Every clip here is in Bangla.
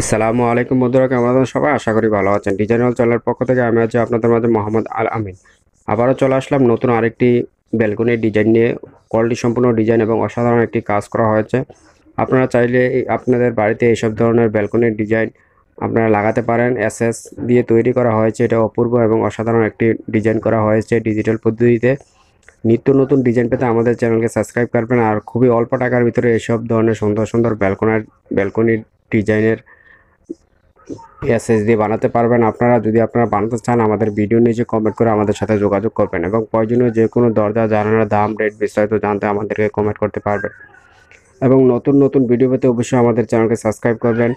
আসসালামু আলাইকুম বন্ধুরা কেমন আছেন সবাই আশা করি ভালো আছেন ডিজাইনাল চলার পক্ষ থেকে আমি আছি আপনাদের মাঝে মোহাম্মদ আল আমিন আবারও চলে আসলাম নতুন আরেকটি ব্যালকনির ডিজাইন নিয়ে কোয়ালিটি সম্পূর্ণ ডিজাইন এবং অসাধারণ একটি কাজ করা হয়েছে আপনারা চাইলে আপনাদের বাড়িতে এইসব ধরনের ব্যালকনির ডিজাইন আপনারা লাগাতে পারেন এসএস দিয়ে তৈরি করা হয়েছে এটা অপূর্ব এবং অসাধারণ একটি ডিজাইন করা হয়েছে ডিজিটাল পদ্ধতিতে নিত্য নতুন ডিজাইন পেতে আমাদের চ্যানেলকে সাবস্ক্রাইব করবেন আর খুবই অল্প টাকার ভিতরে এসব ধরনের সুন্দর সুন্দর ব্যালকনার ব্যালকনির ডিজাইনের এসএসডি দিয়ে বানাতে পারবেন আপনারা যদি আপনারা বানাতে চান আমাদের ভিডিও নিচে কমেন্ট করে আমাদের সাথে যোগাযোগ করবেন এবং প্রয়োজনীয় যে কোনো দরজা জানানোর দাম রেট বিস্তারিত জানতে আমাদেরকে কমেন্ট করতে পারবেন এবং নতুন নতুন ভিডিও পেতে অবশ্যই আমাদের চ্যানেলকে সাবস্ক্রাইব করবেন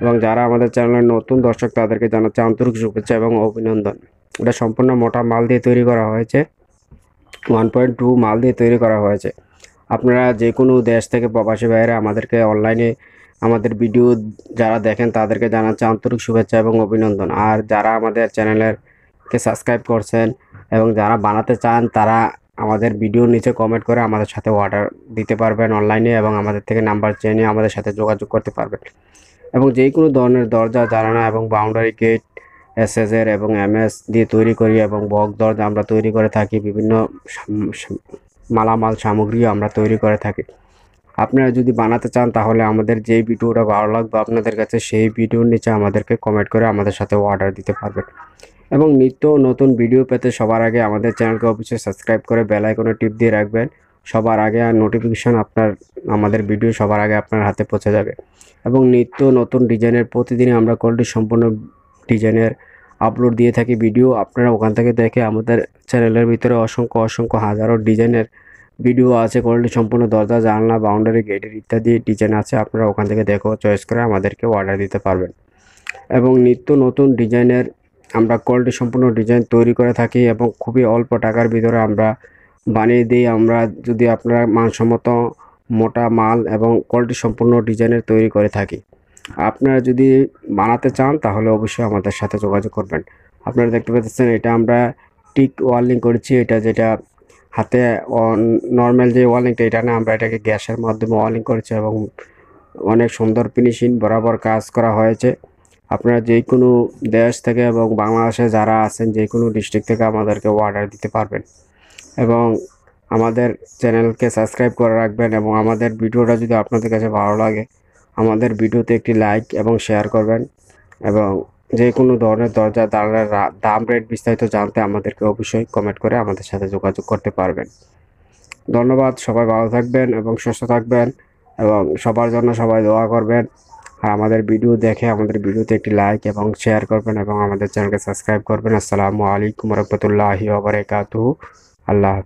এবং যারা আমাদের চ্যানেলের নতুন দর্শক তাদেরকে জানাচ্ছে আন্তরিক শুভেচ্ছা এবং অভিনন্দন এটা সম্পূর্ণ মোটা মাল দিয়ে তৈরি করা হয়েছে ওয়ান পয়েন্ট টু মাল দিয়ে তৈরি করা হয়েছে আপনারা যে কোনো দেশ থেকে প্রবাসী বাইরে আমাদেরকে অনলাইনে আমাদের ভিডিও যারা দেখেন তাদেরকে জানাচ্ছি আন্তরিক শুভেচ্ছা এবং অভিনন্দন আর যারা আমাদের চ্যানেলেরকে সাবস্ক্রাইব করছেন এবং যারা বানাতে চান তারা আমাদের ভিডিওর নিচে কমেন্ট করে আমাদের সাথে অর্ডার দিতে পারবেন অনলাইনে এবং আমাদের থেকে নাম্বার চেয়ে নিয়ে আমাদের সাথে যোগাযোগ করতে পারবেন এবং যে কোনো ধরনের দরজা জানানা এবং বাউন্ডারি গেট এসএসএর এবং এমএস দিয়ে তৈরি করি এবং বক দরজা আমরা তৈরি করে থাকি বিভিন্ন মালামাল সামগ্রীও আমরা তৈরি করে থাকি আপনারা যদি বানাতে চান তাহলে আমাদের যেই ভিডিওটা ভালো লাগবে আপনাদের কাছে সেই ভিডিওর নিচে আমাদেরকে কমেন্ট করে আমাদের সাথে অর্ডার দিতে পারবেন এবং নিত্য নতুন ভিডিও পেতে সবার আগে আমাদের চ্যানেলকে অবশ্যই সাবস্ক্রাইব করে বেলাইকনে টিপ দিয়ে রাখবেন সবার আগে আর নোটিফিকেশান আপনার আমাদের ভিডিও সবার আগে আপনার হাতে পৌঁছে যাবে এবং নিত্য নতুন ডিজাইনের প্রতিদিনই আমরা কোয়ালিটি সম্পূর্ণ ডিজাইনের আপলোড দিয়ে থাকি ভিডিও আপনারা ওখান থেকে দেখে আমাদের চ্যানেলের ভিতরে অসংখ্য অসংখ্য হাজারো ডিজাইনের ভিডিও আছে কোয়ালিটি সম্পূর্ণ দরজা জানলা বাউন্ডারি গেটের ইত্যাদি ডিজাইন আছে আপনারা ওখান থেকে দেখো চয়েস করে আমাদেরকে অর্ডার দিতে পারবেন এবং নিত্য নতুন ডিজাইনের আমরা কোয়ালিটি সম্পূর্ণ ডিজাইন তৈরি করে থাকি এবং খুবই অল্প টাকার ভিতরে আমরা বানিয়ে দিই আমরা যদি আপনারা মানসম্মত মোটা মাল এবং কোয়ালিটি সম্পূর্ণ ডিজাইনের তৈরি করে থাকি আপনারা যদি বানাতে চান তাহলে অবশ্যই আমাদের সাথে যোগাযোগ করবেন আপনারা দেখতে পাচ্ছেন এটা আমরা টিক ওয়ার্লিং করেছি এটা যেটা হাতে নর্মাল যে ওয়ালিংটা এটা না আমরা এটাকে গ্যাসের মাধ্যমে ওয়ালিং করেছি এবং অনেক সুন্দর ফিনিশিং বরাবর কাজ করা হয়েছে আপনারা যে কোনো দেশ থেকে এবং বাংলাদেশে যারা আছেন যে কোনো ডিস্ট্রিক্ট থেকে আমাদেরকে অর্ডার দিতে পারবেন এবং আমাদের চ্যানেলকে সাবস্ক্রাইব করে রাখবেন এবং আমাদের ভিডিওটা যদি আপনাদের কাছে ভালো লাগে আমাদের ভিডিওতে একটি লাইক এবং শেয়ার করবেন এবং যে কোনো ধরনের দরজা দালানের দাম রেট বিস্তারিত জানতে আমাদেরকে অবশ্যই কমেন্ট করে আমাদের সাথে যোগাযোগ করতে পারবেন ধন্যবাদ সবাই ভালো থাকবেন এবং সুস্থ থাকবেন এবং সবার জন্য সবাই দোয়া করবেন আর আমাদের ভিডিও দেখে আমাদের ভিডিওতে একটি লাইক এবং শেয়ার করবেন এবং আমাদের চ্যানেলকে সাবস্ক্রাইব করবেন আসসালামু আলাইকুম রহমতুল্লাহি ওবরাকাতু আল্লাহ